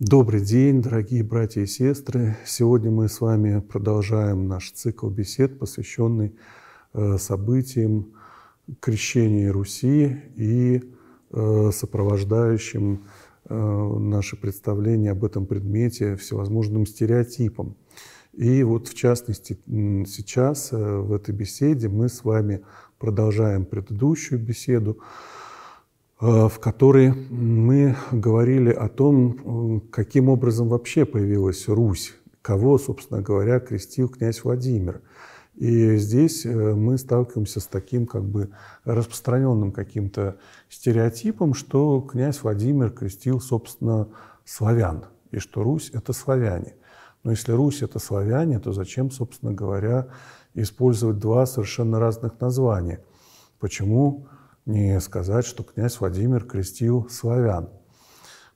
Добрый день, дорогие братья и сестры. Сегодня мы с вами продолжаем наш цикл бесед, посвященный э, событиям крещения Руси и э, сопровождающим э, наше представление об этом предмете всевозможным стереотипам. И вот в частности сейчас в этой беседе мы с вами продолжаем предыдущую беседу, Э, в которой мы говорили о том, э, каким образом вообще появилась Русь, кого, собственно говоря, крестил князь Владимир. И здесь э, мы сталкиваемся с таким как бы распространенным каким-то стереотипом, что князь Владимир крестил, собственно, славян, и что Русь – это славяне. Но если Русь – это славяне, то зачем, собственно говоря, использовать два совершенно разных названия? Почему не сказать, что князь Владимир крестил славян.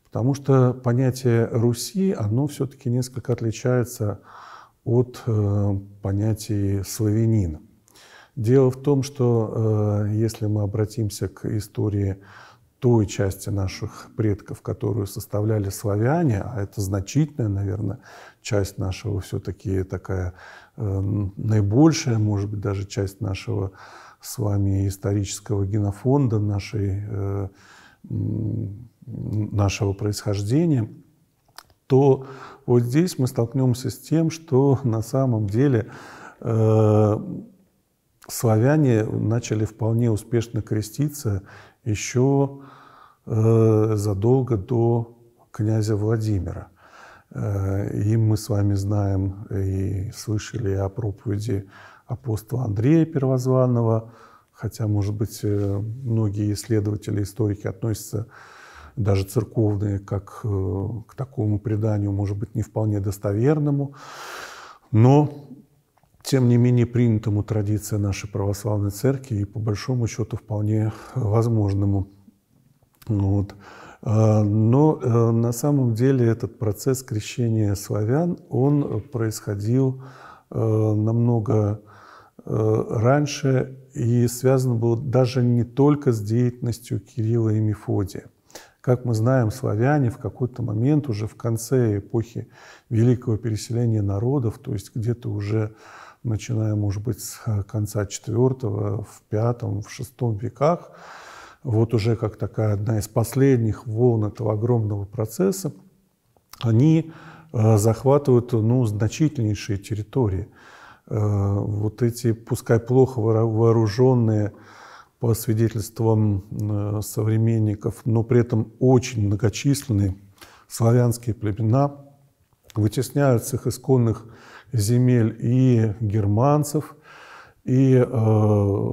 Потому что понятие Руси, оно все-таки несколько отличается от э, понятия славянина. Дело в том, что э, если мы обратимся к истории той части наших предков, которую составляли славяне, а это значительная, наверное, часть нашего все-таки такая э, наибольшая, может быть, даже часть нашего с вами исторического генофонда нашей, э, нашего происхождения, то вот здесь мы столкнемся с тем, что на самом деле э, славяне начали вполне успешно креститься еще э, задолго до князя Владимира. И мы с вами знаем и слышали о проповеди апостола Андрея Первозванного, хотя, может быть, э, многие исследователи, историки относятся даже церковные, как э, к такому преданию, может быть, не вполне достоверному, но, тем не менее, принятому традиции нашей православной церкви и, по большому счету, вполне возможному. Ну вот. А, но э, на самом деле этот процесс крещения славян, он происходил намного Э, раньше и связано было даже не только с деятельностью Кирилла и Мефодия. Как мы знаем, славяне в какой-то момент уже в конце эпохи великого переселения народов, то есть где-то уже начиная, может быть, с э, конца IV, в V, в VI веках, вот уже как такая одна из последних волн этого огромного процесса, они э, захватывают ну, значительнейшие территории – Э, вот эти, пускай плохо вооруженные, по свидетельствам э, современников, но при этом очень многочисленные славянские племена вытесняют с их исконных земель и германцев, и э,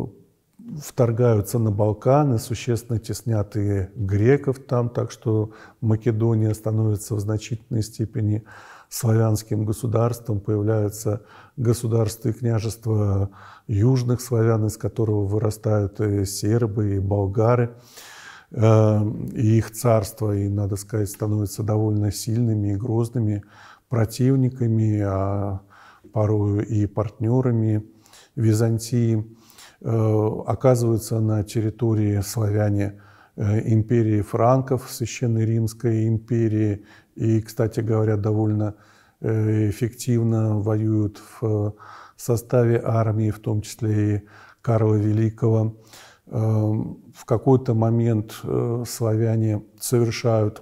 вторгаются на Балканы, существенно теснят и греков там, так что Македония становится в значительной степени э, славянским государством, появляются государства и княжества южных славян, из которого вырастают и сербы, и болгары, э, и их царство, и, надо сказать, становятся довольно сильными и грозными противниками, а порою и партнерами Византии, э, оказываются на территории славяне – Э, империи франков, Священной Римской империи. И, кстати говоря, довольно э, эффективно воюют в составе армии, в том числе и Карла Великого. Эм, в какой-то момент э, славяне совершают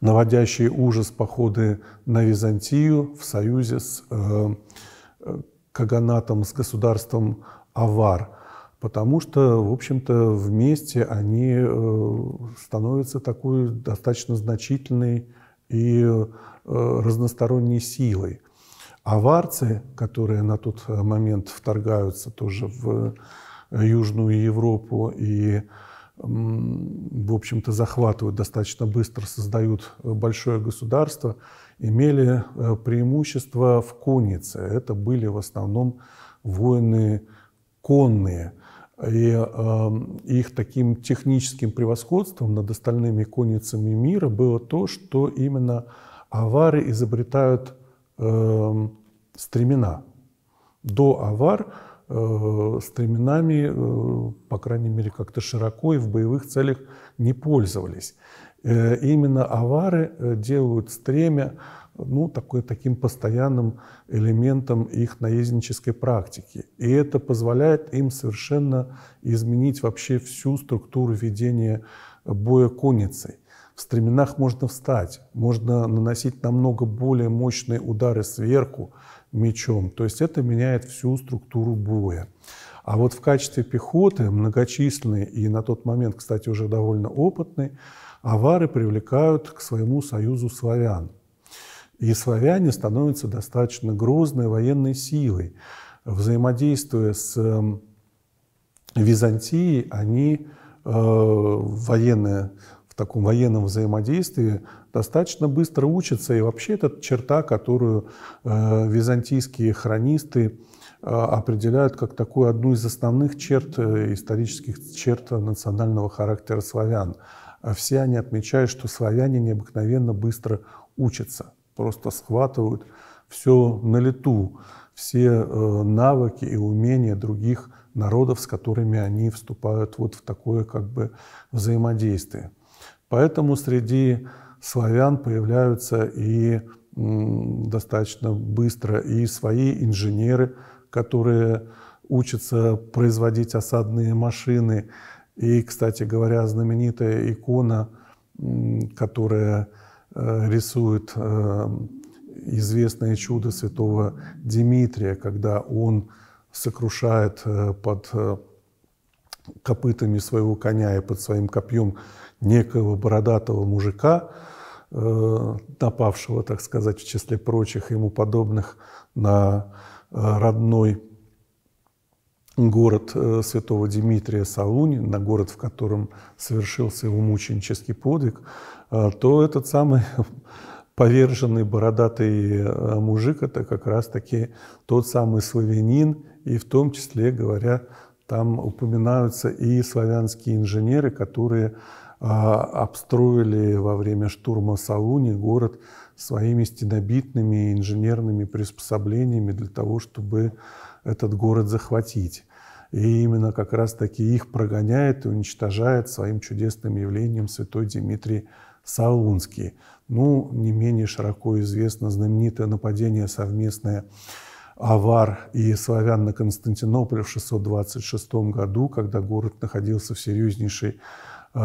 наводящие ужас походы на Византию в союзе с Каганатом, с государством Авар – потому что, в общем-то, вместе они э, становятся такой достаточно значительной и э, разносторонней силой. Аварцы, которые на тот момент вторгаются тоже в э, Южную Европу и, в общем-то, захватывают достаточно быстро, создают большое государство, имели преимущество в коннице. Это были в основном воины конные – и э, их таким техническим превосходством над остальными конницами мира было то, что именно авары изобретают э, стремена. До авар э, стременами, э, по крайней мере, как-то широко и в боевых целях не пользовались. Э, именно авары э, делают стремя ну, такой, таким постоянным элементом их наезднической практики. И это позволяет им совершенно изменить вообще всю структуру ведения боя конницей. В стременах можно встать, можно наносить намного более мощные удары сверху мечом. То есть это меняет всю структуру боя. А вот в качестве пехоты многочисленные и на тот момент, кстати, уже довольно опытные, авары привлекают к своему союзу славян – и славяне становятся достаточно грозной военной силой. Взаимодействуя с эм, Византией, они э, военные, в таком военном взаимодействии достаточно быстро учатся. И вообще это черта, которую э, византийские хронисты э, определяют как такую одну из основных черт, э, исторических черт национального характера славян. А все они отмечают, что славяне необыкновенно быстро учатся просто схватывают все на лету, все э, навыки и умения других народов, с которыми они вступают вот в такое как бы взаимодействие. Поэтому среди славян появляются и достаточно быстро и свои инженеры, которые учатся производить осадные машины. И, кстати говоря, знаменитая икона, которая Э, рисует э, известное чудо святого Димитрия, когда он сокрушает э, под копытами своего коня и под своим копьем некого бородатого мужика, напавшего, так сказать, в числе прочих ему подобных на родной город э, святого Дмитрия Салуни, на город, в котором совершился его мученический подвиг, э, то этот самый поверженный бородатый э, мужик – это как раз-таки тот самый славянин, и в том числе, говоря, там упоминаются и славянские инженеры, которые обстроили во время штурма Салуни город своими стенобитными инженерными приспособлениями для того, чтобы этот город захватить. И именно как раз-таки их прогоняет и уничтожает своим чудесным явлением святой Дмитрий Солунский. Ну, не менее широко известно знаменитое нападение совместное авар и славян на Константинополь в 626 году, когда город находился в серьезнейшей э,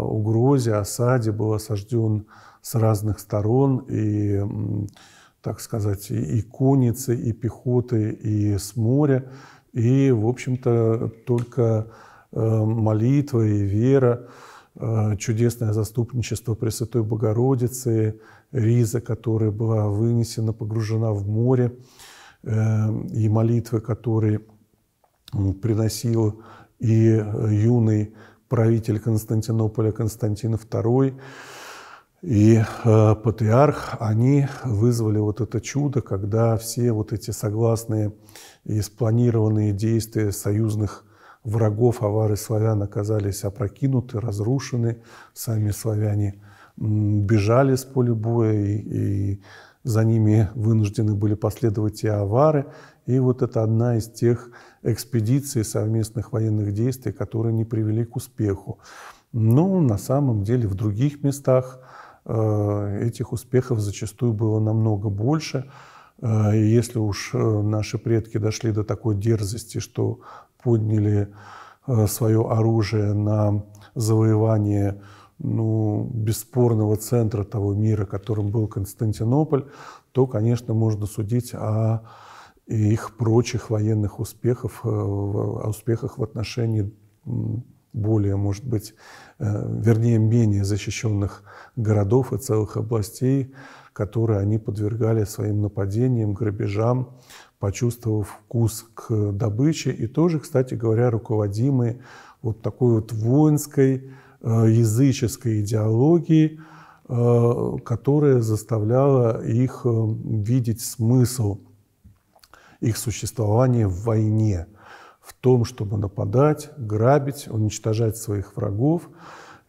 угрозе, осаде, был осажден с разных сторон, и так сказать, и конницы, и пехоты, и с моря. И, в общем-то, только э, молитва и вера, э, чудесное заступничество Пресвятой Богородицы, риза, которая была вынесена, погружена в море, э, и молитвы, которые приносил и юный правитель Константинополя Константин II, и э, патриарх, они вызвали вот это чудо, когда все вот эти согласные и спланированные действия союзных врагов авары славян оказались опрокинуты, разрушены, сами славяне бежали с поля боя, и, и за ними вынуждены были последовать и авары. И вот это одна из тех экспедиций совместных военных действий, которые не привели к успеху. Но ну, на самом деле в других местах – Э, этих успехов зачастую было намного больше. Э, и Если уж э, наши предки дошли до такой дерзости, что подняли свое оружие на завоевание ну, бесспорного центра того мира, которым был Константинополь, то, конечно, можно судить о их прочих военных успехов, о успехах в отношении более, может быть, э, вернее, менее защищенных городов и целых областей, которые они подвергали своим нападениям, грабежам, почувствовав вкус к добыче. И тоже, кстати говоря, руководимые вот такой вот воинской, э, языческой идеологией, э, которая заставляла их видеть смысл их существования в войне – в том, чтобы нападать, грабить, уничтожать своих врагов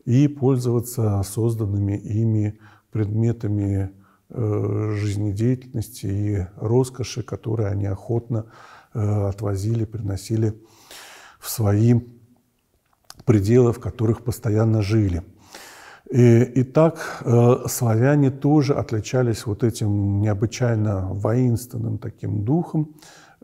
и пользоваться созданными ими предметами э, жизнедеятельности и роскоши, которые они охотно э, отвозили, приносили в свои пределы, в которых постоянно жили. И, и так э, славяне тоже отличались вот этим необычайно воинственным таким духом,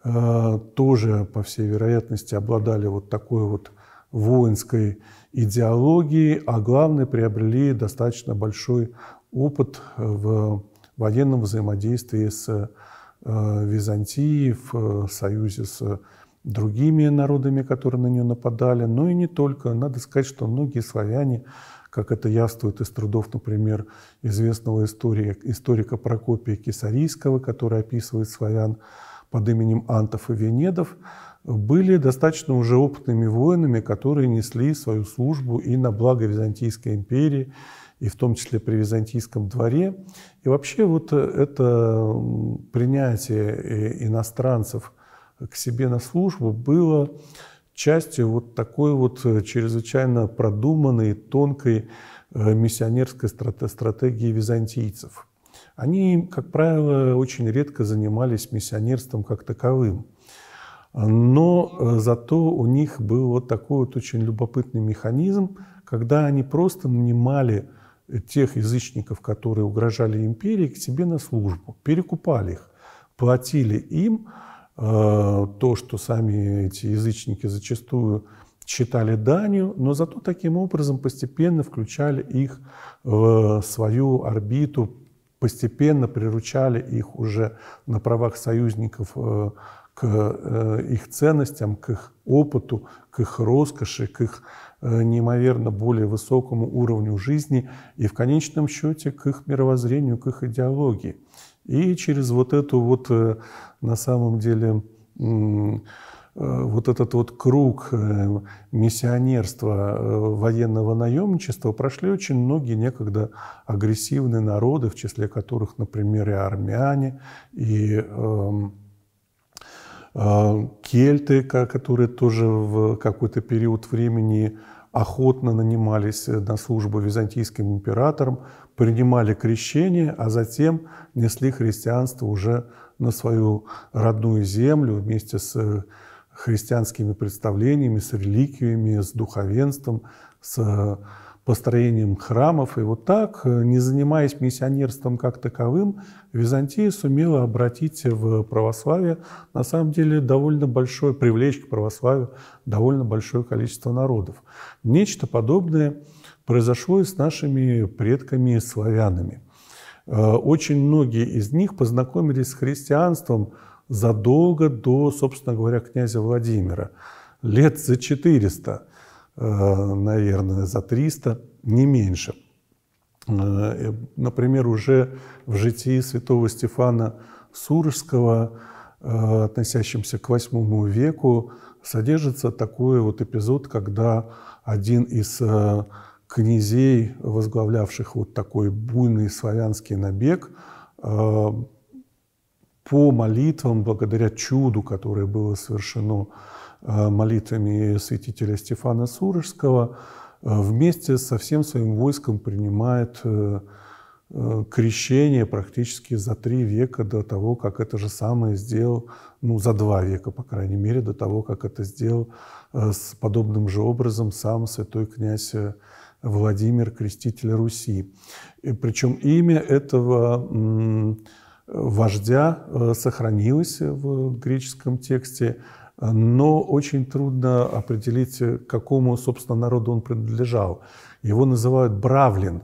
Э, тоже, по всей вероятности, обладали вот такой вот воинской идеологией, а главное, приобрели достаточно большой опыт в военном взаимодействии с э, Византией, в э, союзе с другими народами, которые на нее нападали, но ну и не только. Надо сказать, что многие славяне, как это явствует из трудов, например, известного история, историка Прокопия Кесарийского, который описывает славян под именем Антов и Венедов, были достаточно уже опытными воинами, которые несли свою службу и на благо Византийской империи, и в том числе при Византийском дворе. И вообще вот э, это принятие э, иностранцев к себе на службу было частью вот такой вот э, чрезвычайно продуманной, тонкой миссионерской стратегии византийцев они, как правило, очень редко занимались миссионерством как таковым. Но э, зато у них был вот такой вот очень любопытный механизм, когда они просто нанимали э, тех язычников, которые угрожали империи, к себе на службу, перекупали их, платили им э, то, что сами эти язычники зачастую считали данью, но зато таким образом постепенно включали их в свою орбиту постепенно приручали их уже на правах союзников э, к э, их ценностям, к их опыту, к их роскоши, к их э, неимоверно более высокому уровню жизни и в конечном счете к их мировоззрению, к их идеологии. И через вот эту вот на самом деле Э, вот этот вот круг э, миссионерства э, военного наемничества прошли очень многие некогда агрессивные народы, в числе которых, например, и армяне, и эм, кельты, которые тоже в какой-то период времени охотно нанимались на службу византийским императорам, принимали крещение, а затем несли христианство уже на свою родную землю вместе с христианскими представлениями, с реликвиями, с духовенством, с э, построением храмов. И вот так, э, не занимаясь миссионерством как таковым, Византия сумела обратить в православие, на самом деле, довольно большое, привлечь к православию довольно большое количество народов. Нечто подобное произошло и с нашими предками-славянами. Э, очень многие из них познакомились с христианством – задолго до, собственно говоря, князя Владимира. Лет за 400, э, наверное, за 300, не меньше. Э, э, например, уже в житии святого Стефана Сурожского, относящемся к VIII веку, содержится такой вот эпизод, когда один из князей, возглавлявших вот такой буйный славянский набег, по молитвам, благодаря чуду, которое было совершено э, молитвами святителя Стефана Сурожского, э, вместе со всем своим войском принимает э, крещение практически за три века до того, как это же самое сделал, ну, за два века, по крайней мере, до того, как это сделал с подобным же образом сам святой князь Владимир, креститель Руси. И, причем имя этого вождя э, сохранилось в греческом тексте, но очень трудно определить, к какому, собственно, народу он принадлежал. Его называют бравлин,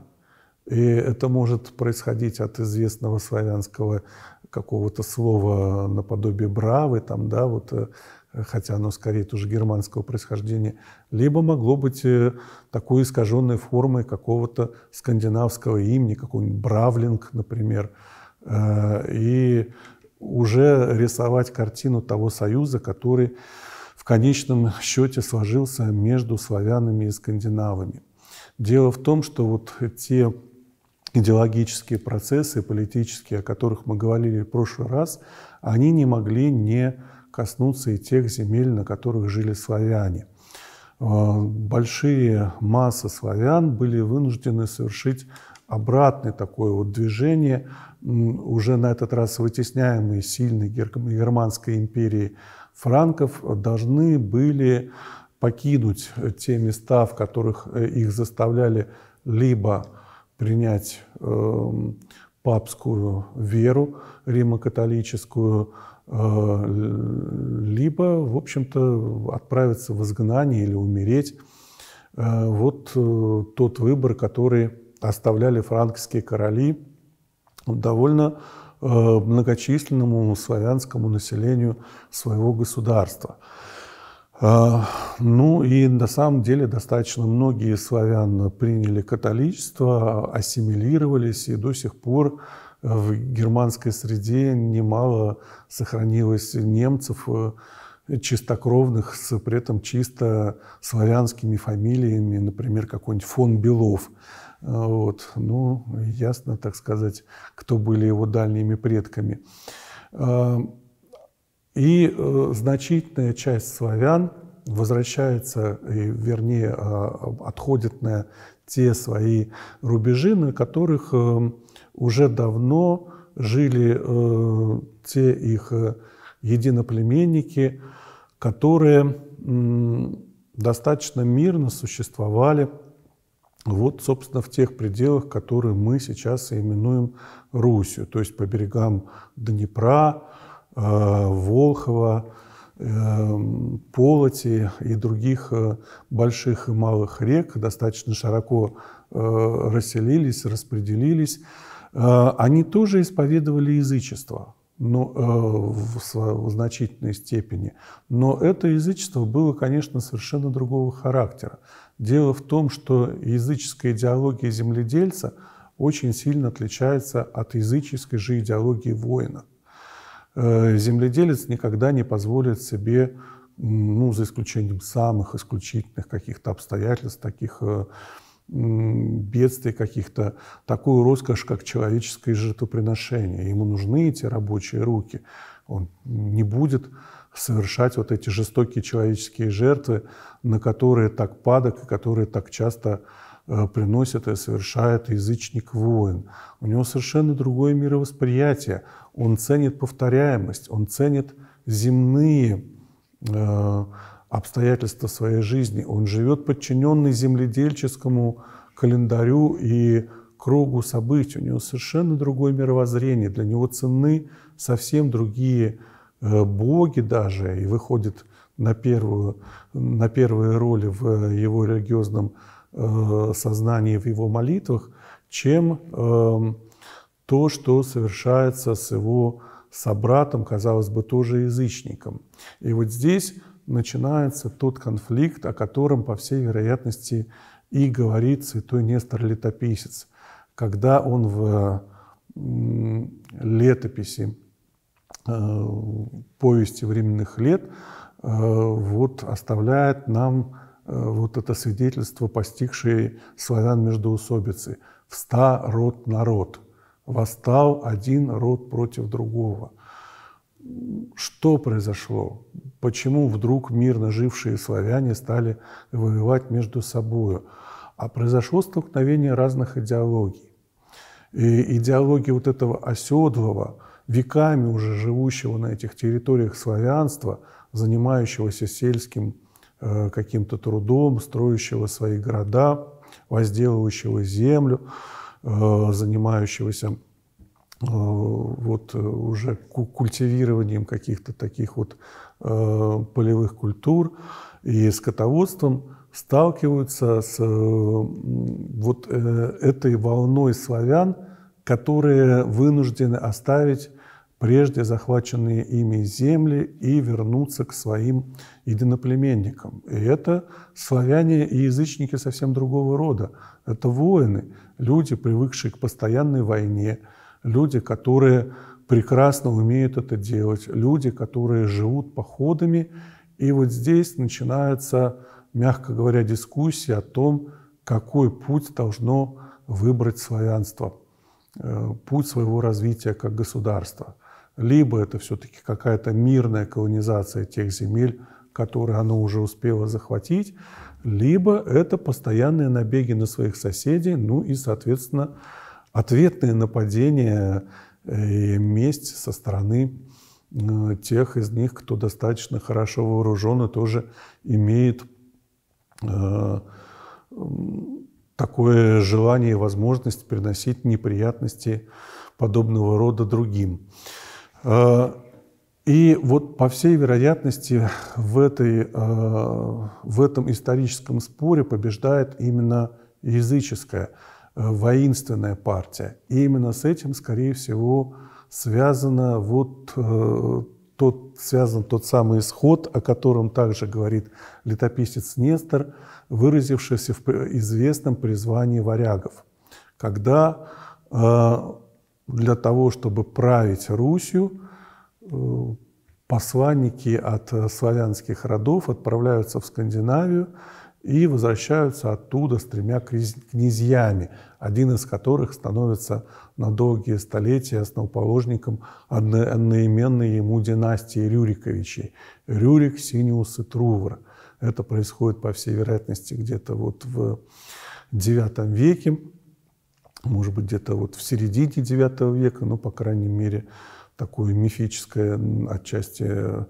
и это может происходить от известного славянского какого-то слова наподобие «бравы», там, да, вот, э, хотя оно скорее тоже германского происхождения, либо могло быть э, такой искаженной формой какого-то скандинавского имени, какой-нибудь «бравлинг», например Э, и уже рисовать картину того союза, который в конечном счете сложился между славянами и скандинавами. Дело в том, что вот те идеологические процессы, политические, о которых мы говорили в прошлый раз, они не могли не коснуться и тех земель, на которых жили славяне. Э, большие массы славян были вынуждены совершить обратное такое вот движение, уже на этот раз вытесняемые сильной германской империей франков, должны были покинуть те места, в которых э, их заставляли либо принять эм, папскую веру римо-католическую, э, либо, в общем-то, отправиться в изгнание или умереть. Э, вот тот выбор, который оставляли франкские короли довольно э, многочисленному славянскому населению своего государства. Э, ну и на самом деле достаточно многие славян приняли католичество, ассимилировались, и до сих пор в германской среде немало сохранилось немцев, э, чистокровных с при этом чисто славянскими фамилиями, например, какой-нибудь фон Белов. Э, вот. Ну, ясно, так сказать, кто были его дальними предками. Э, и э, значительная часть славян возвращается, вернее, а, отходит на те свои рубежи, на которых уже давно жили те их единоплеменники – которые достаточно мирно существовали вот, собственно, в тех пределах, которые мы сейчас именуем Русью, то есть по берегам Днепра, э, Волхова, э, Полоти и других э, больших и малых рек достаточно широко э, расселились, распределились. Они тоже исповедовали язычество но, ну, э, в, в значительной степени. Но это язычество было, конечно, совершенно другого характера. Дело в том, что языческая идеология земледельца очень сильно отличается от языческой же идеологии воина. Э, земледелец никогда не позволит себе, ну, за исключением самых исключительных каких-то обстоятельств, таких э, бедствий каких-то, такую роскошь, как человеческое жертвоприношение. Ему нужны эти рабочие руки. Он не будет совершать вот эти жестокие человеческие жертвы, на которые так падок и которые так часто э, приносит и совершает язычник воин. У него совершенно другое мировосприятие. Он ценит повторяемость, он ценит земные э, обстоятельства своей жизни. Он живет подчиненный земледельческому календарю и кругу событий. У него совершенно другое мировоззрение. Для него цены совсем другие э, боги даже. И выходит на, первую, на первые роли в его религиозном э, сознании, в его молитвах, чем эм, то, что совершается с его собратом, казалось бы, тоже язычником. И вот здесь начинается тот конфликт, о котором, по всей вероятности, и говорит святой Нестор Летописец, когда он в летописи э, повести временных лет э, вот оставляет нам э, вот это свидетельство, постигшее славян междоусобицы. «Вста род народ, восстал один род против другого» что произошло, почему вдруг мирно жившие славяне стали воевать между собой, а произошло столкновение разных идеологий. И идеология вот этого оседлого, веками уже живущего на этих территориях славянства, занимающегося сельским э, каким-то трудом, строящего свои города, возделывающего землю, э, занимающегося Э, вот э, уже культивированием каких-то таких вот э, полевых культур и скотоводством сталкиваются с вот этой волной славян, которые вынуждены оставить прежде захваченные ими земли и вернуться к своим единоплеменникам. И это славяне и язычники совсем другого рода. Это воины, люди, привыкшие к постоянной войне, люди, которые прекрасно умеют это делать, люди, которые живут походами. И вот здесь начинается, мягко говоря, дискуссия о том, какой путь должно выбрать славянство, э, путь своего развития как государства. Либо это все-таки какая-то мирная колонизация тех земель, которые оно уже успело захватить, либо это постоянные набеги на своих соседей, ну и, соответственно, ответные нападения э, и месть со стороны э, тех из них, кто достаточно хорошо вооружен и тоже имеет э, такое желание и возможность приносить неприятности подобного рода другим. И вот по всей вероятности в, этой, в этом историческом споре побеждает именно языческое – воинственная партия. И именно с этим, скорее всего, связано вот э, тот, связан тот самый исход, о котором также говорит летописец Нестор, выразившийся в известном призвании варягов, когда э, для того, чтобы править Русью, э, посланники от славянских родов отправляются в Скандинавию, и возвращаются оттуда с тремя князьями, один из которых становится на долгие столетия основоположником одноименной ему династии Рюриковичей – Рюрик, Синиус и Трувр. Это происходит, по всей вероятности, где-то вот в IX веке, может быть, где-то вот в середине IX века, но по крайней мере, такое мифическое отчасти э,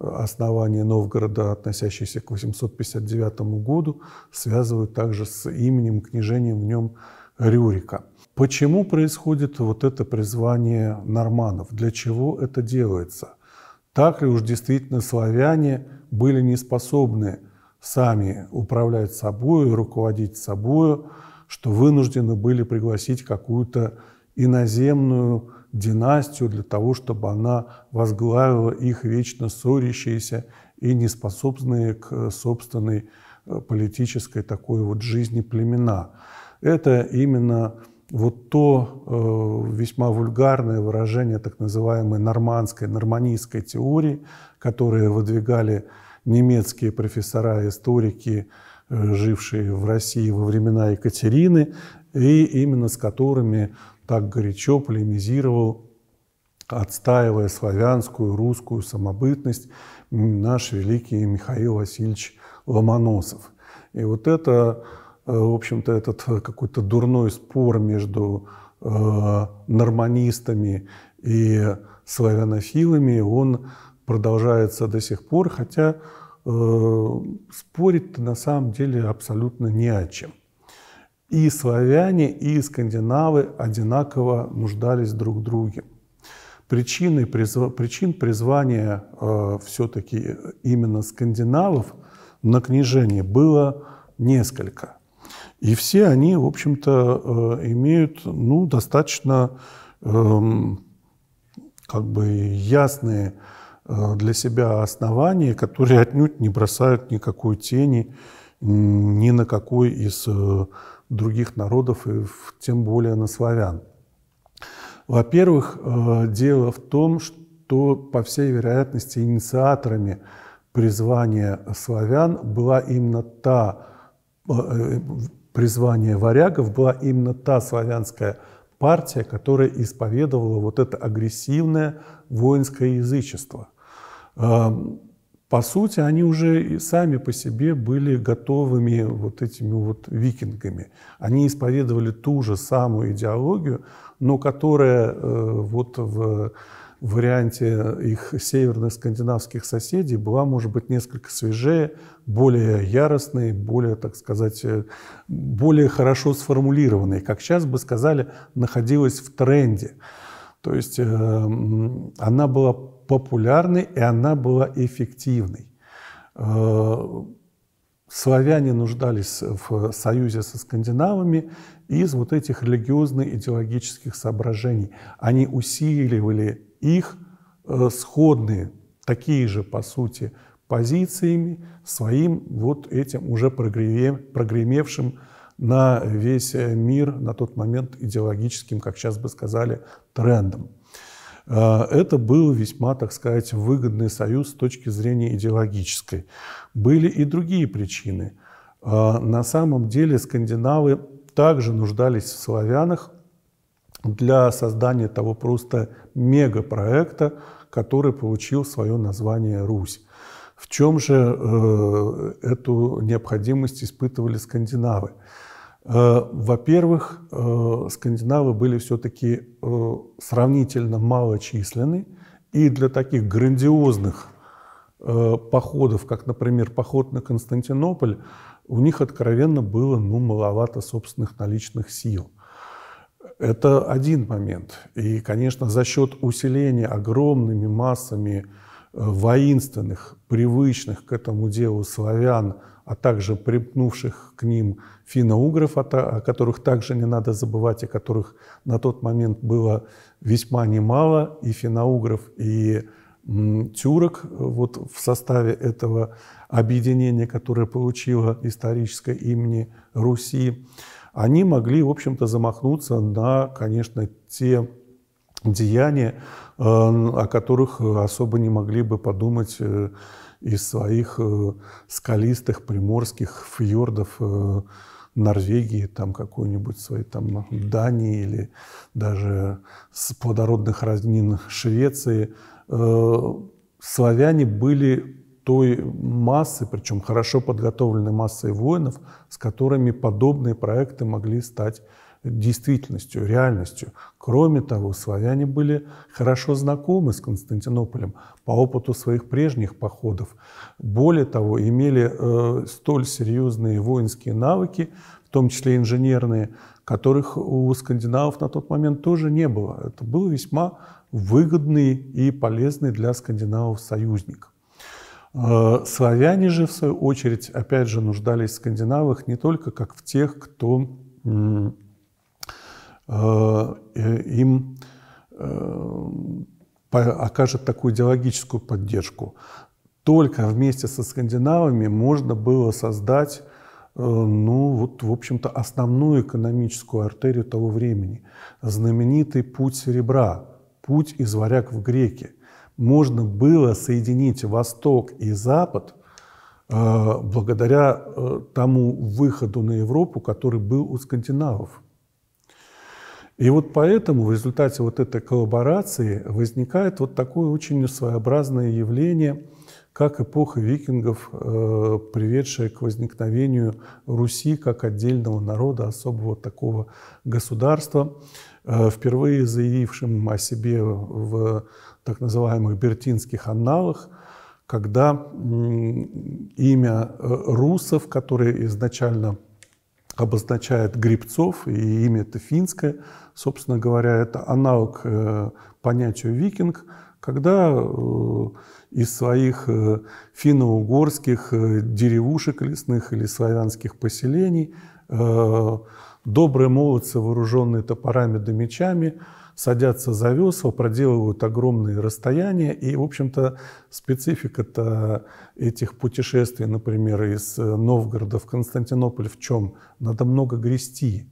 основания Новгорода, относящиеся к 859 году, связывают также с именем, княжением в нем Рюрика. Почему происходит вот это призвание норманов? Для чего это делается? Так ли уж действительно славяне были не способны сами управлять собой, руководить собой, что вынуждены были пригласить какую-то иноземную династию для того, чтобы она возглавила их вечно ссорящиеся и неспособные к э, собственной э, политической такой вот жизни племена. Это именно вот то э, весьма вульгарное выражение так называемой нормандской, норманистской теории, которые выдвигали немецкие профессора, и историки, э, жившие в России во времена Екатерины, и именно с которыми так горячо полемизировал, отстаивая славянскую, русскую самобытность, наш великий Михаил Васильевич Ломоносов. И вот это, э, в общем-то, этот э, какой-то дурной спор между э, норманистами и славянофилами, он продолжается до сих пор, хотя э, спорить на самом деле абсолютно не о чем. И славяне, и скандинавы одинаково нуждались друг в друге. Причины, призва, причин призвания э, все-таки именно скандинавов на княжение было несколько. И все они, в общем-то, э, имеют ну, достаточно э, как бы ясные э, для себя основания, которые отнюдь не бросают никакой тени ни на какой из э, других народов, и тем более на славян. Во-первых, э, дело в том, что, по всей вероятности, инициаторами призвания славян была именно та э, э, призвание варягов была именно та славянская партия, которая исповедовала вот это агрессивное воинское язычество. Эм, по сути, они уже и сами по себе были готовыми вот этими вот викингами. Они исповедовали ту же самую идеологию, но которая э, вот в варианте их северных скандинавских соседей была, может быть, несколько свежее, более яростной, более, так сказать, э, более хорошо сформулированной, как сейчас бы сказали, находилась в тренде. То есть э, она была популярной и она была эффективной. Э, славяне нуждались в союзе со скандинавами из вот этих религиозно-идеологических соображений. Они усиливали их э, сходные, такие же, по сути, позициями своим вот этим уже прогремевшим на весь э, мир на тот момент идеологическим, как сейчас бы сказали, трендом. Э, это был весьма, так сказать, выгодный союз с точки зрения идеологической. Были и другие причины. Э, на самом деле скандинавы также нуждались в славянах для создания того просто мегапроекта, который получил свое название «Русь». В чем же э, эту необходимость испытывали скандинавы? Э, во-первых, э, скандинавы были все-таки э, сравнительно малочисленны, и для таких грандиозных походов, как, например, поход на Константинополь, у них откровенно было ну, маловато собственных наличных сил. Это один момент. И, конечно, за счет усиления огромными массами воинственных, привычных к этому делу славян а также припнувших к ним финно-угров, а о которых также не надо забывать, о которых на тот момент было весьма немало, и финно-угров, и тюрок э, вот в составе этого объединения, которое получило историческое имени Руси, они могли, в общем-то, замахнуться на, конечно, те деяния, э, о которых особо не могли бы подумать э, из своих э, скалистых приморских фьордов э, Норвегии, там какой-нибудь своей там Дании или даже с плодородных разнин Швеции, э, славяне были той массы, причем хорошо подготовленной массой воинов, с которыми подобные проекты могли стать действительностью, реальностью. Кроме того, славяне были хорошо знакомы с Константинополем по опыту своих прежних походов. Более того, имели э, столь серьезные воинские навыки, в том числе инженерные, которых у скандинавов на тот момент тоже не было. Это был весьма выгодный и полезный для скандинавов союзник. Э, славяне же, в свою очередь, опять же, нуждались в скандинавах не только как в тех, кто Э, им э, окажет такую идеологическую поддержку. Только вместе со скандинавами можно было создать э, ну, вот, в общем-то, основную экономическую артерию того времени. Знаменитый путь серебра, путь из варяг в греки. Можно было соединить Восток и Запад благодаря тому выходу на Европу, который был у скандинавов. И вот поэтому в результате вот этой коллаборации возникает вот такое очень своеобразное явление, как эпоха викингов, э, приведшая к возникновению Руси как отдельного народа, особого такого государства, э, впервые заявившим о себе в так называемых бертинских анналах, когда имя э, русов, которое изначально обозначает грибцов, и имя это финское – собственно говоря, это аналог э, понятию викинг, когда э, из своих э, финно-угорских деревушек лесных или славянских поселений добрые молодцы, вооруженные топорами да мечами, садятся за весла, проделывают огромные расстояния. И, в общем-то, специфика-то этих путешествий, например, из Новгорода в Константинополь в чем? Надо много грести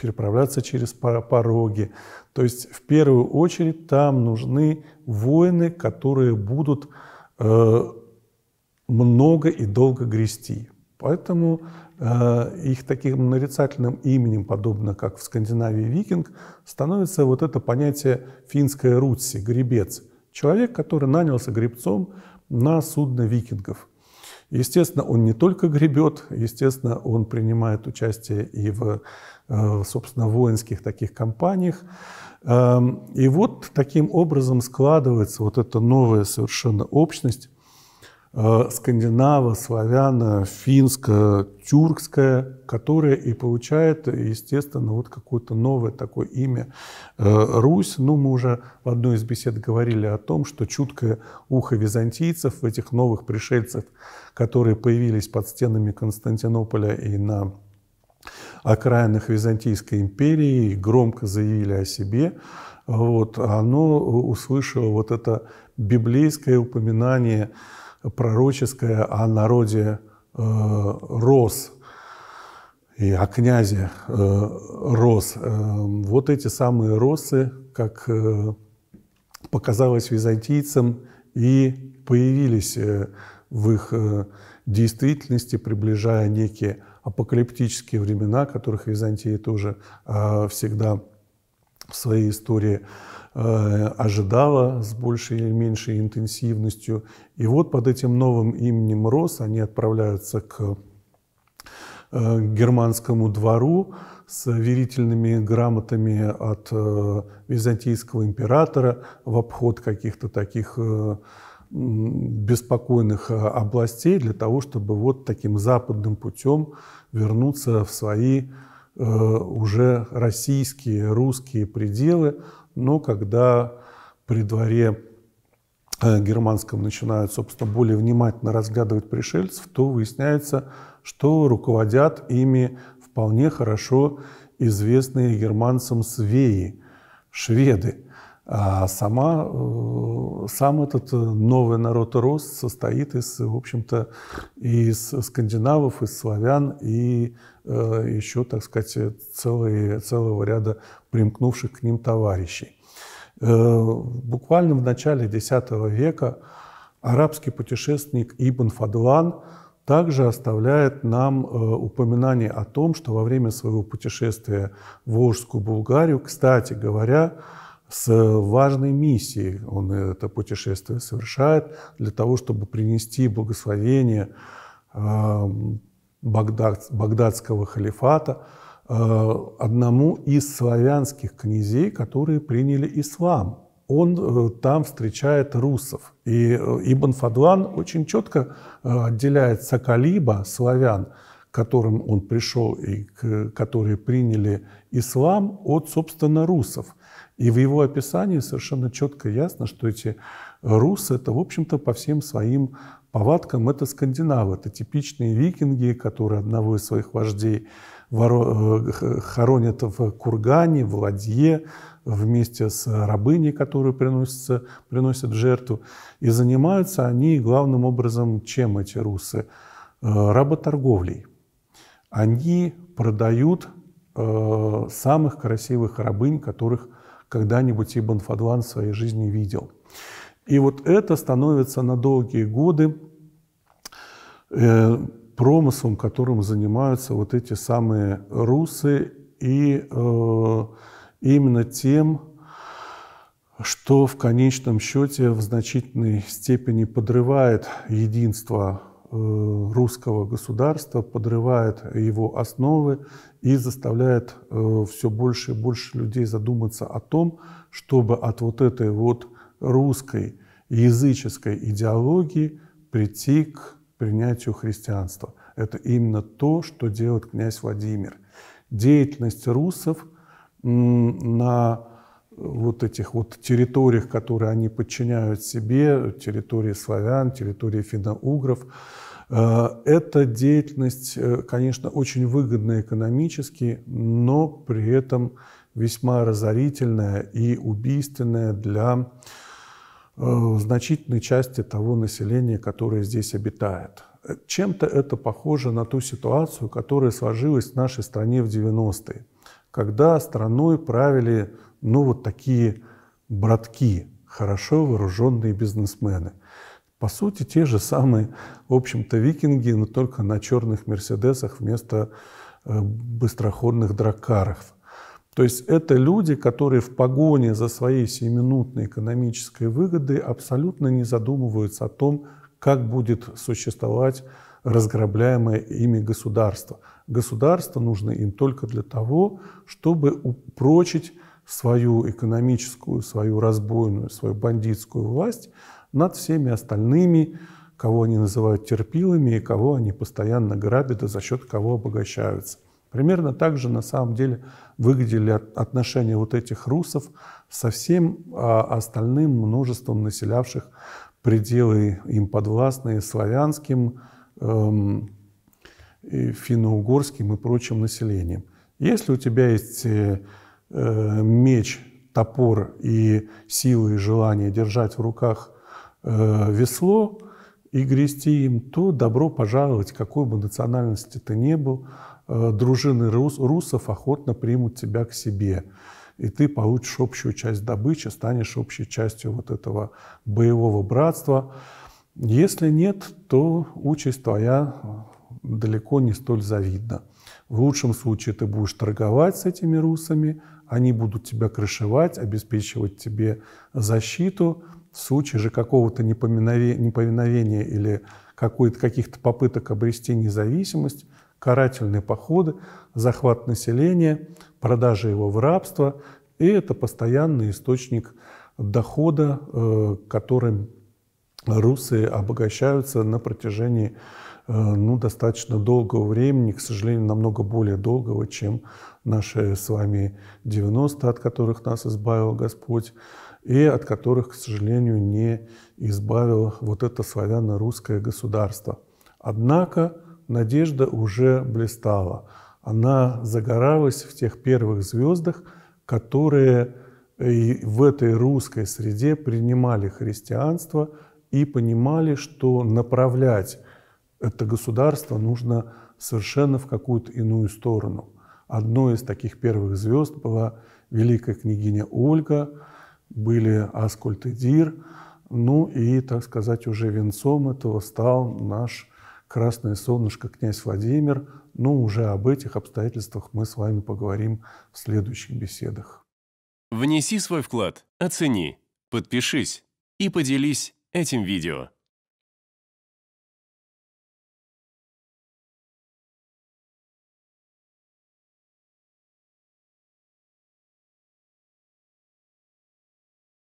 переправляться через пороги. То есть в первую очередь там нужны воины, которые будут э, много и долго грести. Поэтому э, их таким нарицательным именем, подобно как в Скандинавии викинг, становится вот это понятие финская рутси, гребец. Человек, который нанялся гребцом на судно викингов. Естественно, он не только гребет, естественно, он принимает участие и в Э, собственно, воинских таких компаниях. Эм, и вот таким образом складывается вот эта новая совершенно общность э, скандинава, славяна, финская, тюркская, которая и получает, естественно, вот какое-то новое такое имя э, Русь. Ну, мы уже в одной из бесед говорили о том, что чуткое ухо византийцев, этих новых пришельцев, которые появились под стенами Константинополя и на окраинах Византийской империи, громко заявили о себе, вот, оно услышало вот это библейское упоминание пророческое о народе э, Рос, и о князе э, Рос. Э, вот эти самые Росы, как э, показалось византийцам, и появились э, в их э, действительности, приближая некие апокалиптические времена, которых Византия тоже а, всегда в своей истории э, ожидала с большей или меньшей интенсивностью. И вот под этим новым именем Рос они отправляются к э, германскому двору с верительными грамотами от э, византийского императора в обход каких-то таких беспокойных э, областей для того, чтобы вот таким западным путем вернуться в свои э, уже российские, русские пределы. Но когда при дворе э, германском начинают, собственно, более внимательно разглядывать пришельцев, то выясняется, что руководят ими вполне хорошо известные германцам свеи, шведы – а сама, э, сам этот э, новый народ рос состоит из, в общем-то, из скандинавов, из славян и э, еще, так сказать, целые, целого ряда примкнувших к ним товарищей. Буквально в начале X века арабский путешественник Ибн Фадлан также оставляет нам упоминание о том, что во время своего путешествия в Волжскую Булгарию, кстати говоря, с э, важной миссией. Он это путешествие совершает для того, чтобы принести благословение э, багдадского халифата э, одному из славянских князей, которые приняли ислам. Он там встречает русов. И Ибн Фадлан очень четко отделяет Сакалиба, славян, к которым он пришел и которые приняли ислам, от, собственно, русов. И в его описании совершенно четко ясно, что эти русы, это, в общем-то, по всем своим повадкам, это скандинавы, это типичные викинги, которые одного из своих вождей э, хоронят в кургане, в ладье, вместе с рабыней, которую приносятся, приносят в жертву. И занимаются они главным образом чем эти русы? Э, работорговлей. Они продают э, самых красивых рабынь, которых когда-нибудь Ибн Фадлан в своей жизни видел. И вот это становится на долгие годы э, промыслом, которым занимаются вот эти самые русы, и э, именно тем, что в конечном счете в значительной степени подрывает единство Э, русского государства, подрывает его основы и заставляет э, все больше и больше людей задуматься о том, чтобы от вот этой вот русской языческой идеологии прийти к принятию христианства. Это именно то, что делает князь Владимир. Деятельность русов на вот этих вот территориях, которые они подчиняют себе, территории славян, территории финно-угров, э, эта деятельность, э, конечно, очень выгодна экономически, но при этом весьма разорительная и убийственная для э, значительной части того населения, которое здесь обитает. Чем-то это похоже на ту ситуацию, которая сложилась в нашей стране в 90-е, когда страной правили ну, вот такие братки, хорошо вооруженные бизнесмены. По сути, те же самые, в общем-то, викинги, но только на черных «Мерседесах» вместо э, быстроходных дракаров. То есть это люди, которые в погоне за своей сиюминутной экономической выгодой абсолютно не задумываются о том, как будет существовать разграбляемое ими государство. Государство нужно им только для того, чтобы упрочить свою экономическую, свою разбойную, свою бандитскую власть над всеми остальными, кого они называют терпилами и кого они постоянно грабят и за счет кого обогащаются. Примерно так же на самом деле выглядели отношения вот этих русов со всем а, остальным множеством населявших пределы им подвластные славянским, эм, финно-угорским и прочим населением. Если у тебя есть э, Э, меч, топор и силы и желание держать в руках э, весло и грести им, то добро пожаловать, какой бы национальности ты ни был, э, дружины рус, русов охотно примут тебя к себе. И ты получишь общую часть добычи, станешь общей частью вот этого боевого братства. Если нет, то участь твоя далеко не столь завидна. В лучшем случае ты будешь торговать с этими русами, они будут тебя крышевать, обеспечивать тебе защиту. В случае же какого-то неповиновения или каких-то попыток обрести независимость, карательные походы, захват населения, продажа его в рабство. И это постоянный источник дохода, э, которым русы обогащаются на протяжении Э, ну, достаточно долгого времени, к сожалению, намного более долгого, чем наши с вами 90 от которых нас избавил Господь, и от которых, к сожалению, не избавил вот это славяно-русское государство. Однако надежда уже блистала. Она загоралась в тех первых звездах, которые и в этой русской среде принимали христианство и понимали, что направлять это государство нужно совершенно в какую-то иную сторону. Одной из таких первых звезд была великая княгиня Ольга, были Аскольд и Дир, ну и, так сказать, уже венцом этого стал наш красное солнышко князь Владимир, но ну, уже об этих обстоятельствах мы с вами поговорим в следующих беседах. Внеси свой вклад, оцени, подпишись и поделись этим видео.